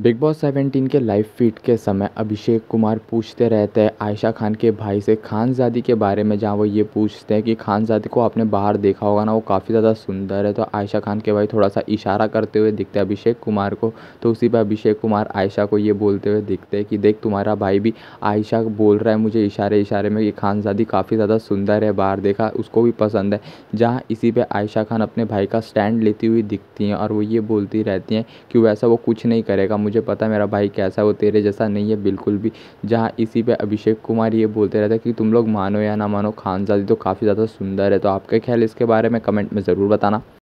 big boss 17 के live feed के समय अभिषेक कुमार पूछते रहते हैं आयशा खान के भाई से खानजादी के बारे में जहां वो ये पूछते हैं कि खानजादी को आपने बाहर देखा होगा ना वो काफ़ी ज़्यादा सुंदर है तो आयशा खान के भाई थोड़ा सा इशारा करते हुए दिखते हैं अभिषेक कुमार को तो उसी पर अभिषेक कुमार आयशा को ये बोलते हुए दिखते हैं कि देख तुम्हारा भाई भी आयशा बोल रहा है मुझे इशारे इशारे में कि खानजादी काफ़ी ज़्यादा सुंदर है बाहर देखा उसको भी पसंद है जहाँ इसी पर आयशा खान अपने भाई का स्टैंड लेती हुई दिखती हैं और वो ये बोलती रहती हैं कि वैसा वो कुछ नहीं करेगा मुझे पता मेरा भाई कैसा है वो तेरे जैसा नहीं है बिल्कुल भी जहाँ इसी पे अभिषेक कुमार ये बोलते रहते कि तुम लोग मानो या ना मानो खानजादी तो काफ़ी ज़्यादा सुंदर है तो आपका ख्याल इसके बारे में कमेंट में ज़रूर बताना